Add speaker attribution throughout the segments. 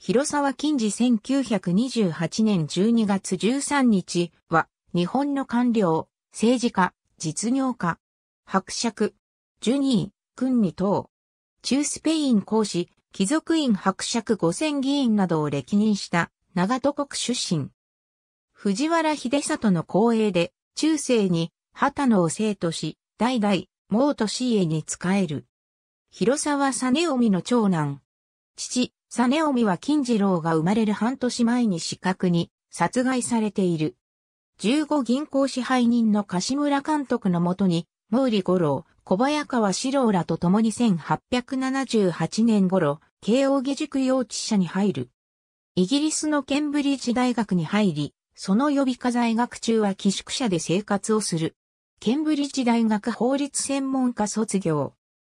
Speaker 1: 広沢近次1928年12月13日は、日本の官僚、政治家、実業家、伯爵、ジュニー、君に等、中スペイン公使、貴族院伯爵五千議員などを歴任した長戸国出身。藤原秀里の公営で、中世に旗野を生徒し、代々、毛利氏家に仕える。広沢実臣の長男。父、サネオミは金次郎が生まれる半年前に死角に殺害されている。15銀行支配人の柏村監督のもとに、毛利五郎、小早川四郎らと共に1878年頃、慶応義塾幼稚舎に入る。イギリスのケンブリッジ大学に入り、その予備課在学中は寄宿舎で生活をする。ケンブリッジ大学法律専門科卒業。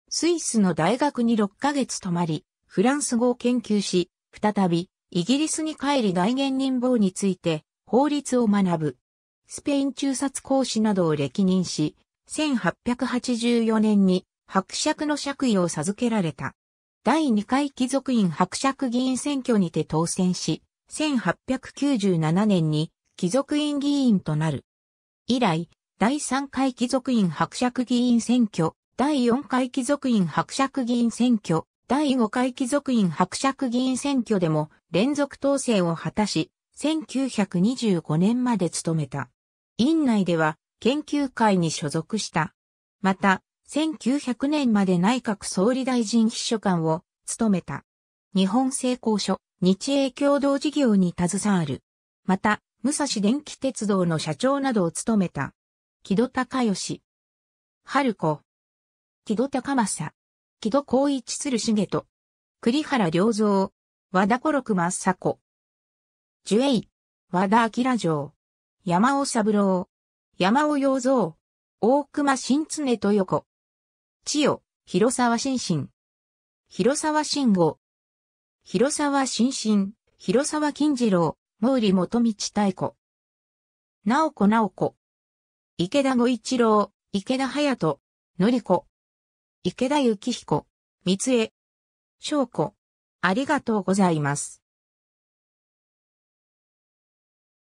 Speaker 1: スイスの大学に6ヶ月泊まり、フランス語を研究し、再び、イギリスに帰り外言人望について、法律を学ぶ。スペイン中殺講師などを歴任し、1884年に伯爵の爵位を授けられた。第2回貴族院伯爵議員選挙にて当選し、1897年に貴族院議員となる。以来、第3回貴族院伯爵議員選挙、第4回貴族院伯爵議員選挙、第5回貴族院伯爵議員選挙でも連続当選を果たし、1925年まで務めた。院内では研究会に所属した。また、1900年まで内閣総理大臣秘書官を務めた。日本製鋼所、日英共同事業に携わる。また、武蔵電気鉄道の社長などを務めた。木戸隆義。春子。木戸隆正。木戸光一鶴重と、栗原良三、和田五六佐子。ジュエイ、和田明城、山尾三郎、山尾洋三、大熊新常豊子。千代、広沢新進。広沢新吾。広沢新進、広沢金次郎、毛利元道太子。直子直子。池田五一郎、池田隼人、のり子。池田幸彦、三江、翔子。ありがとうございます。